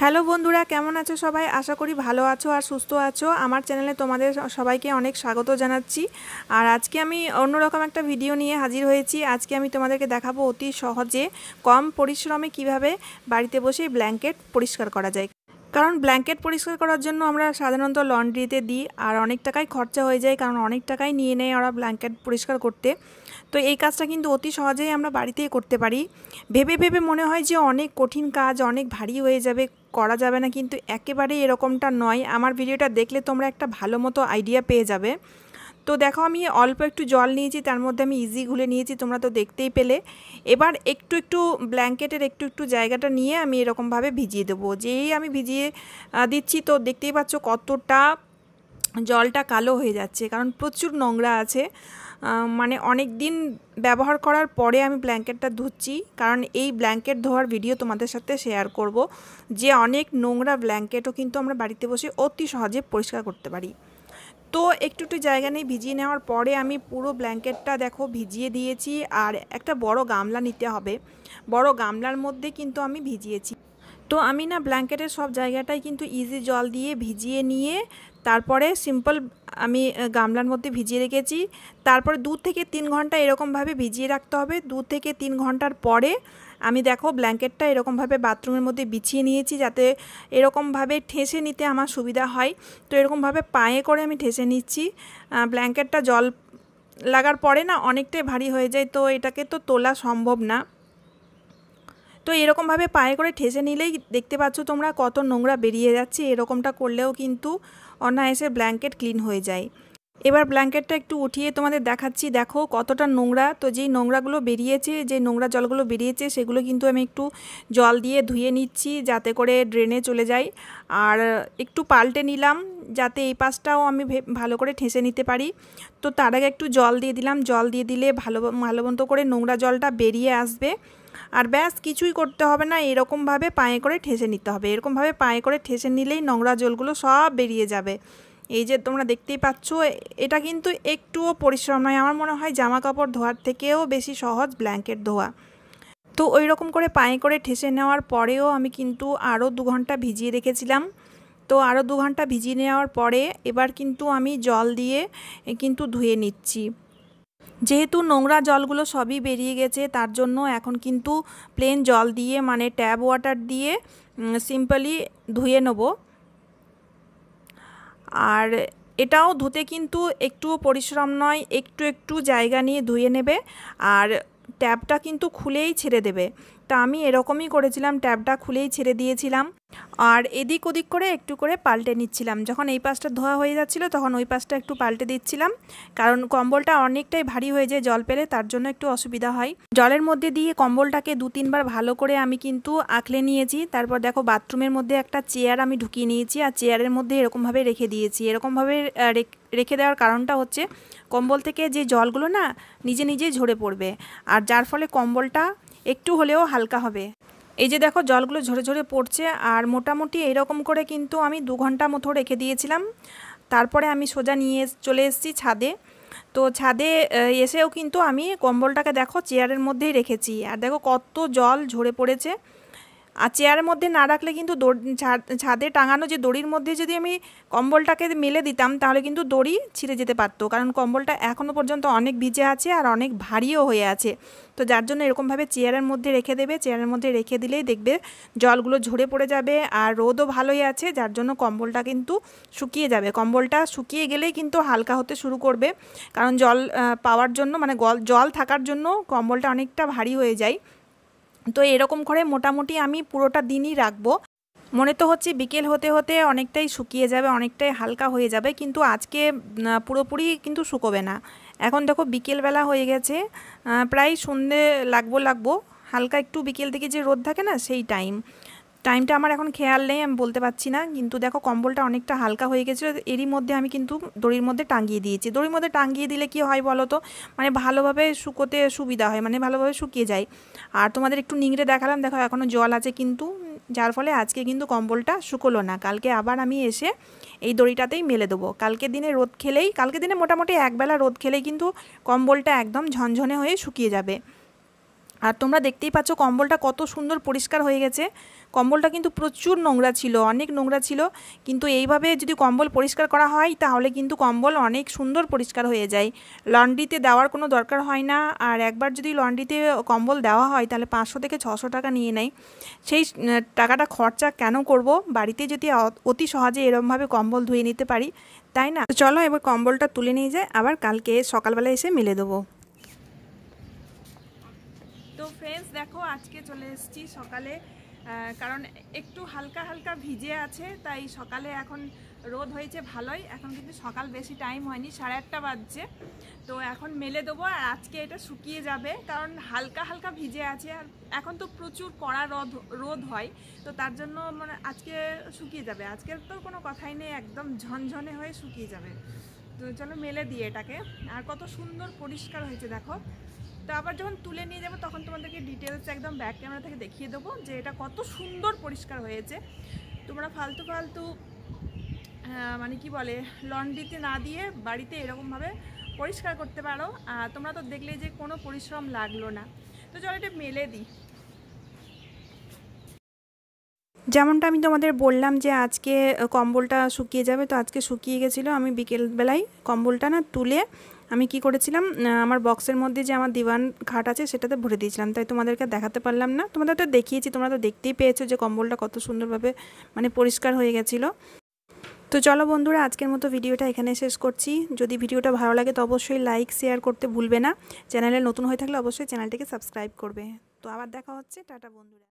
hello বন্ধুরা কেমন আছো সবাই আশা করি ভালো আছো আর সুস্থ আছো আমার চ্যানেলে তোমাদের সবাইকে অনেক স্বাগত জানাচ্ছি আর আজকে আমি অন্যরকম একটা ভিডিও নিয়ে হাজির হয়েছি আজকে আমি তোমাদেরকে দেখাবো অতি সহজে কম পরিশ্রমে কিভাবে বাড়িতে বসে ব্ল্যাঙ্কেট পরিষ্কার করা যায় কারণ ব্ল্যাঙ্কেট পরিষ্কার করার জন্য আমরা সাধারণত লন্ড্রিতে দিই আর অনেক টাকাই খরচা হয়ে যায় কারণ অনেক টাকাই নিয়ে নেয় ওরা ব্ল্যাঙ্কেট পরিষ্কার করতে তো এই কাজটা কিন্তু অতি সহজেই আমরা বাড়িতেই করতে পারি ভেবে ভেবে মনে হয় যে অনেক কঠিন কাজ অনেক ভারী হয়ে যাবে করা যাবে না কিন্তু একেবারেই এরকমটা নয় আমার ভিডিওটা দেখলে তোমরা একটা ভালো মতো আইডিয়া পেয়ে যাবে তো দেখো আমি অল্প একটু জল নিয়েছি তার মধ্যে আমি ইজি গুলে নিয়েছি তোমরা তো দেখতেই পেলে এবার একটু একটু ব্ল্যাঙ্কেটের একটু একটু জায়গাটা নিয়ে আমি এরকমভাবে ভিজিয়ে দেবো যেই আমি ভিজিয়ে দিচ্ছি তো দেখতেই পাচ্ছ কতটা জলটা কালো হয়ে যাচ্ছে কারণ প্রচুর নোংরা আছে মানে অনেক দিন ব্যবহার করার পরে আমি ব্ল্যাঙ্কেটটা ধুচ্ছি কারণ এই ব্ল্যাঙ্কেট ধোয়ার ভিডিও তোমাদের সাথে শেয়ার করব যে অনেক নোংরা ব্ল্যাঙ্কেটও কিন্তু আমরা বাড়িতে বসে অতি সহজে পরিষ্কার করতে পারি তো একটু একটু জায়গা নিয়ে ভিজিয়ে নেওয়ার পরে আমি পুরো ব্ল্যাঙ্কেটটা দেখো ভিজিয়ে দিয়েছি আর একটা বড় গামলা নিতে হবে বড় গামলার মধ্যে কিন্তু আমি ভিজিয়েছি তো আমি না ব্ল্যাঙ্কেটের সব জায়গাটাই কিন্তু ইজি জল দিয়ে ভিজিয়ে নিয়ে তারপরে সিম্পল আমি গামলার মধ্যে ভিজিয়ে রেখেছি তারপরে দু থেকে তিন ঘন্টা এরকমভাবে ভিজিয়ে রাখতে হবে দু থেকে তিন ঘন্টার পরে আমি দেখো ব্ল্যাঙ্কেটটা এরকমভাবে বাথরুমের মধ্যে বিছিয়ে নিয়েছি যাতে এরকমভাবে ঠেসে নিতে আমার সুবিধা হয় তো এরকমভাবে পায়ে করে আমি ঠেসে নিচ্ছি ব্ল্যাঙ্কেটটা জল লাগার পরে না অনেকটাই ভারী হয়ে যায় তো এটাকে তো তোলা সম্ভব না তো এরকমভাবে পায়ে করে ঠেসে নিলেই দেখতে পাচ্ছ তোমরা কত নোংরা বেরিয়ে যাচ্ছে এরকমটা করলেও কিন্তু অনায়াসে ব্ল্যাঙ্কেট ক্লিন হয়ে যায় এবার ব্ল্যাঙ্কেটটা একটু উঠিয়ে তোমাদের দেখাচ্ছি দেখো কতটা নোংরা তো যেই নোংরাগুলো বেরিয়েছে যে নোংরা জলগুলো বেরিয়েছে সেগুলো কিন্তু আমি একটু জল দিয়ে ধুয়ে নিচ্ছি যাতে করে ড্রেনে চলে যায় আর একটু পাল্টে নিলাম যাতে এই পাশটাও আমি ভালো করে ঠেসে নিতে পারি তো তার আগে একটু জল দিয়ে দিলাম জল দিয়ে দিলে ভালো ভালো করে নোংরা জলটা বেরিয়ে আসবে আর ব্যাস কিছুই করতে হবে না এরকমভাবে পায়ে করে ঠেসে নিতে হবে এরকমভাবে পায়ে করে ঠেসে নিলেই নোংরা জলগুলো সব বেরিয়ে যাবে এই যে তোমরা দেখতেই পাচ্ছ এটা কিন্তু একটুও পরিশ্রম নয় আমার মনে হয় জামা কাপড় ধোয়ার থেকেও বেশি সহজ ব্ল্যাঙ্কেট ধোয়া তো ওই রকম করে পায়ে করে ঠেসে নেওয়ার পরেও আমি কিন্তু আরও দু ঘন্টা ভিজিয়ে রেখেছিলাম তো আরও দু ঘন্টা ভিজিয়ে নেওয়ার পরে এবার কিন্তু আমি জল দিয়ে কিন্তু ধুয়ে নিচ্ছি যেহেতু নোংরা জলগুলো সবই বেরিয়ে গেছে তার জন্য এখন কিন্তু প্লেন জল দিয়ে মানে ট্যাপ ওয়াটার দিয়ে সিম্পলি ধুয়ে নেব আর এটাও ধুতে কিন্তু একটুও পরিশ্রম নয় একটু একটু জায়গা নিয়ে ধুয়ে নেবে আর ট্যাপটা কিন্তু খুলেই ছেড়ে দেবে তা আমি এরকমই করেছিলাম ট্যাবটা খুলেই ছেড়ে দিয়েছিলাম আর এদিক ওদিক করে একটু করে পাল্টে নিচ্ছিলাম যখন এই পাশটা ধোয়া হয়ে যাচ্ছিল তখন ওই পাশটা একটু পাল্টে দিচ্ছিলাম কারণ কম্বলটা অনেকটাই ভারী হয়ে যায় জল পেলে তার জন্য একটু অসুবিধা হয় জলের মধ্যে দিয়ে কম্বলটাকে দু তিনবার ভালো করে আমি কিন্তু আঁকলে নিয়েছি তারপর দেখো বাথরুমের মধ্যে একটা চেয়ার আমি ঢুকিয়ে নিয়েছি আর চেয়ারের মধ্যে এরকমভাবে রেখে দিয়েছি এরকমভাবে রেখে দেওয়ার কারণটা হচ্ছে কম্বল থেকে যে জলগুলো না নিজে নিজেই ঝরে পড়বে আর যার ফলে কম্বলটা একটু হলেও হালকা হবে এই যে দেখো জলগুলো ঝরে ঝরে পড়ছে আর মোটামুটি এরকম করে কিন্তু আমি দু ঘন্টা মতো রেখে দিয়েছিলাম তারপরে আমি সোজা নিয়ে চলে এসেছি ছাদে তো ছাদে এসেও কিন্তু আমি কম্বলটাকে দেখো চেয়ারের মধ্যেই রেখেছি আর দেখো কত জল ঝরে পড়েছে আর চেয়ারের মধ্যে না রাখলে কিন্তু ছাদে টাঙানো যে দড়ির মধ্যে যদি আমি কম্বলটাকে মেলে দিতাম তাহলে কিন্তু দড়ি ছিঁড়ে যেতে পারতো কারণ কম্বলটা এখনও পর্যন্ত অনেক ভিজে আছে আর অনেক ভারীও হয়ে আছে তো যার জন্য এরকমভাবে চেয়ারের মধ্যে রেখে দেবে চেয়ারের মধ্যে রেখে দিলেই দেখবে জলগুলো ঝরে পড়ে যাবে আর রোদও ভালোই আছে যার জন্য কম্বলটা কিন্তু শুকিয়ে যাবে কম্বলটা শুকিয়ে গেলেই কিন্তু হালকা হতে শুরু করবে কারণ জল পাওয়ার জন্য মানে জল থাকার জন্য কম্বলটা অনেকটা ভারী হয়ে যায় তো এরকম করে মোটামুটি আমি পুরোটা দিনই রাখবো মনে তো হচ্ছে বিকেল হতে হতে অনেকটাই শুকিয়ে যাবে অনেকটাই হালকা হয়ে যাবে কিন্তু আজকে পুরোপুরি কিন্তু শুকোবে না এখন দেখো বিকেলবেলা হয়ে গেছে প্রায় সন্ধে লাগবো লাগবো হালকা একটু বিকেল থেকে যে রোদ থাকে না সেই টাইম টাইমটা আমার এখন খেয়াল নেই আমি বলতে পারছি না কিন্তু দেখো কম্বলটা অনেকটা হালকা হয়ে গেছিলো এরই মধ্যে আমি কিন্তু দড়ির মধ্যে টাঙিয়ে দিয়েছি দড়ির মধ্যে টাঙিয়ে দিলে কি হয় বলো তো মানে ভালোভাবে শুকোতে সুবিধা হয় মানে ভালোভাবে শুকিয়ে যায় আর তোমাদের একটু নিংড়ে দেখালাম দেখো এখনও জল আছে কিন্তু যার ফলে আজকে কিন্তু কম্বলটা শুকোলো না কালকে আবার আমি এসে এই দড়িটাতেই মেলে দেবো কালকে দিনে রোদ খেলেই কালকে দিনে মোটামুটি একবেলা রোদ খেলেই কিন্তু কম্বলটা একদম ঝনঝনে হয়ে শুকিয়ে যাবে আর তোমরা দেখতেই পাচ্ছ কম্বলটা কত সুন্দর পরিষ্কার হয়ে গেছে কম্বলটা কিন্তু প্রচুর নোংরা ছিল অনেক নোংরা ছিল কিন্তু এইভাবে যদি কম্বল পরিষ্কার করা হয় তাহলে কিন্তু কম্বল অনেক সুন্দর পরিষ্কার হয়ে যায় লন্ড্রিতে দেওয়ার কোনো দরকার হয় না আর একবার যদি লন্ড্রিতে কম্বল দেওয়া হয় তাহলে পাঁচশো থেকে ছশো টাকা নিয়ে নেয় সেই টাকাটা খরচা কেন করব বাড়িতে যদি অতি সহজে এরমভাবে কম্বল ধুয়ে নিতে পারি তাই না চলো এবার কম্বলটা তুলে নিয়ে যায় আবার কালকে সকালবেলা এসে মিলে দেবো তো ফ্রেন্ডস দেখো আজকে চলে এসেছি সকালে কারণ একটু হালকা হালকা ভিজে আছে তাই সকালে এখন রোদ হয়েছে ভালোই এখন কিন্তু সকাল বেশি টাইম হয়নি সাড়ে আটটা বাজছে তো এখন মেলে দেবো আর আজকে এটা শুকিয়ে যাবে কারণ হালকা হালকা ভিজে আছে আর এখন তো প্রচুর কড়া রোদ রোদ হয় তো তার জন্য মানে আজকে শুকিয়ে যাবে আজকের তো কোনো কথাই নেই একদম ঝনঝনে হয়ে শুকিয়ে যাবে তো চলো মেলে দিয়ে এটাকে আর কত সুন্দর পরিষ্কার হয়েছে দেখো তো আবার যখন তুলে নিয়ে যাবো তখন তোমাদেরকে ডিটেলস একদম ব্যাক ক্যামেরা থেকে দেখিয়ে দেবো যে এটা কত সুন্দর পরিষ্কার হয়েছে তোমরা ফালতু ফালতু মানে কি বলে লন্ড্রিতে না দিয়ে বাড়িতে এরকমভাবে পরিষ্কার করতে পারো তোমরা তো দেখলে যে কোনো পরিশ্রম লাগলো না তো চলো এটা মেলে দিই যেমনটা আমি তোমাদের বললাম যে আজকে কম্বলটা শুকিয়ে যাবে তো আজকে শুকিয়ে গেছিলো আমি বিকেলবেলায় কম্বলটা না তুলে আমি কি করেছিলাম আমার বক্সের মধ্যে যে আমার দিওয়ান খাট আছে সেটাতে ভরে দিয়েছিলাম তাই তোমাদেরকে দেখাতে পারলাম না তোমাদের তো দেখিয়েছি তোমরা তো দেখতেই পেয়েছো যে কম্বলটা কত সুন্দরভাবে মানে পরিষ্কার হয়ে গেছিলো তো চলো বন্ধুরা আজকের মতো ভিডিওটা এখানে শেষ করছি যদি ভিডিওটা ভালো লাগে তো অবশ্যই লাইক শেয়ার করতে ভুলবে না চ্যানেলে নতুন হয়ে থাকলে অবশ্যই চ্যানেলটিকে সাবস্ক্রাইব করবে তো আবার দেখা হচ্ছে টাটা বন্ধুরা